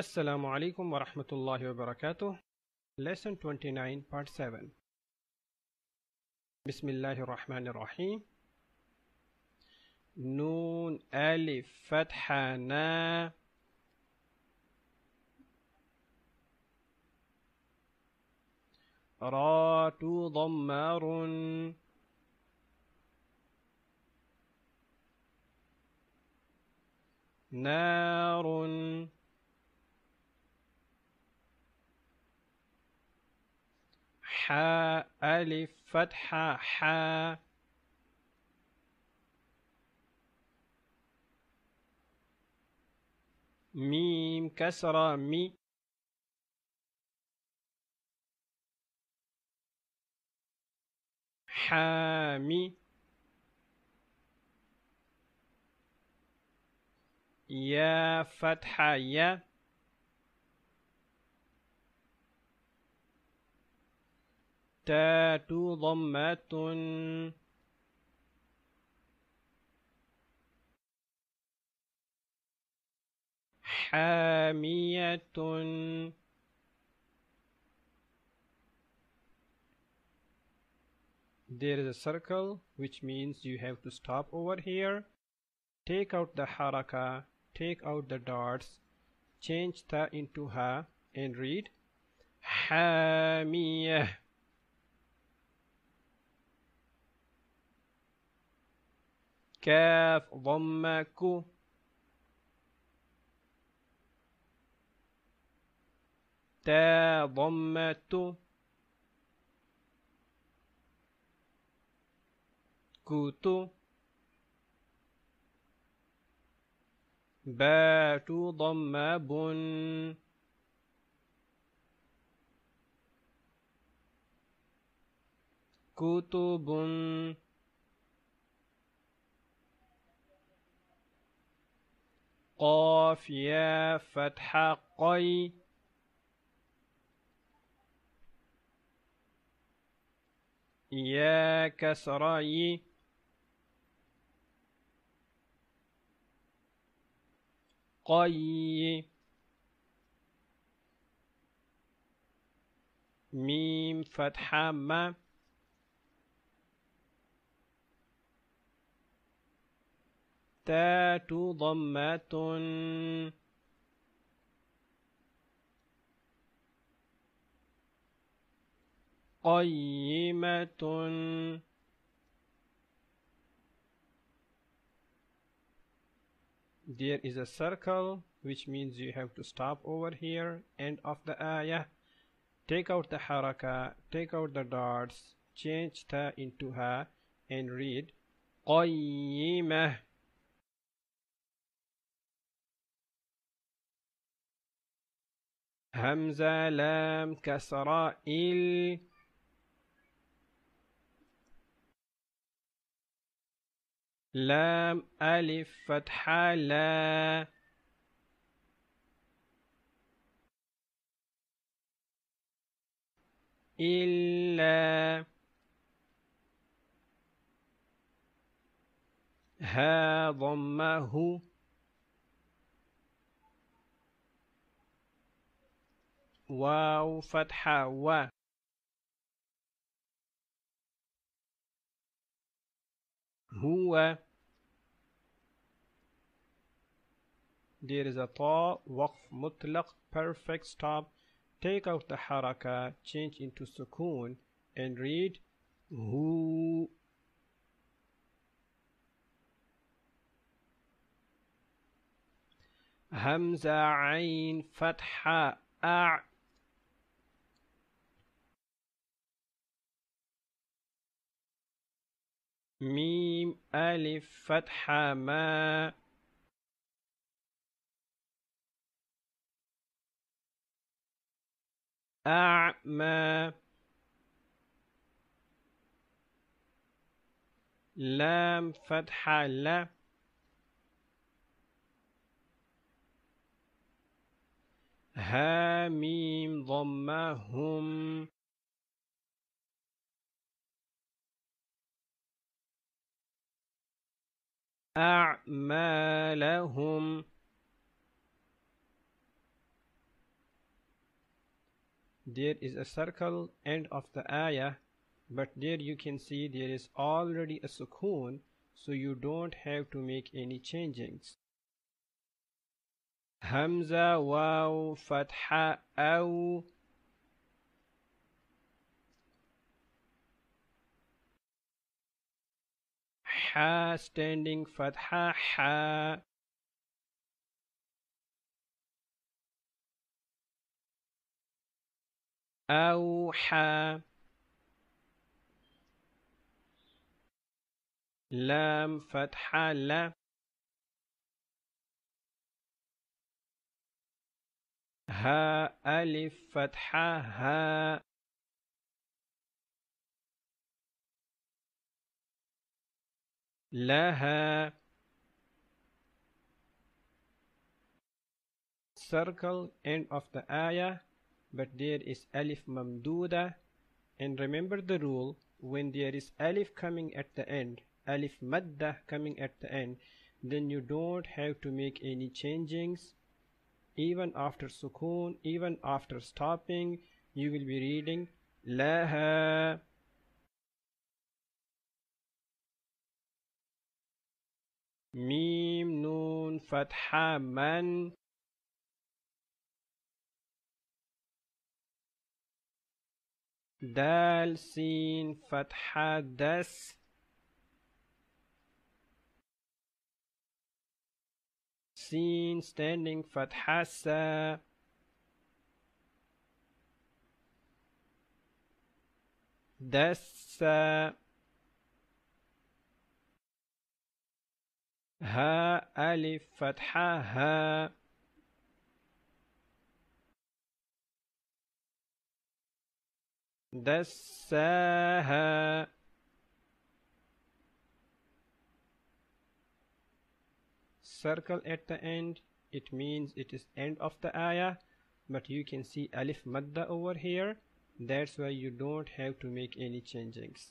Assalamu alaikum wa rahmatullahi wa barakatuh. Lesson 29, Part 7. Bismillahir Rahmanir Rahim. Noon, Alif, Fatha, Na. Ra, Tu, Dhammarun. نار حاء ألف فتحة حاء ميم كسرة مي حامي يا فتحة يا التاء ضمة حامية There is a circle which means you have to stop over here. Take out the haraka, take out the dots, change ta into ha and read حامية كاف ضم كو تا ضمة تو بات ضمة بن كتب قاف يا فتح قي يا كسر قي ميم فتح ما ضمة قيمة There is a circle which means you have to stop over here end of the ayah take out the haraka take out the dots change the into ha and read قيمة همزة لام كسرة إل لام ألف فتحة لا إلا ها ضمه واو فتحة و هو There is a ta, waqf, mutlaq, perfect stop. Take out the haraka, change into sukoon, and read who. Hamza, ayn, fatha, a. ميم ألف فتحة ما أعمى لام فتحة لا ها ميم ضمهم أعمالهم there is a circle end of the ayah but there you can see there is already a sukoon so you don't have to make any changings hamza waw, fatha aw ح standing فتحة ح أوحى لام فتحة ل ها ألف فتحة ها لها circle end of the ayah but there is alif mamduda and remember the rule when there is alif coming at the end alif madda coming at the end then you don't have to make any changings even after sukoon even after stopping you will be reading laha ميم نون فتحة من دال سين فتحة دس سين standing فتحة سا دس ها ألف فتحة ها دساها circle at the end it means it is end of the ayah but you can see alif madda over here that's why you don't have to make any changings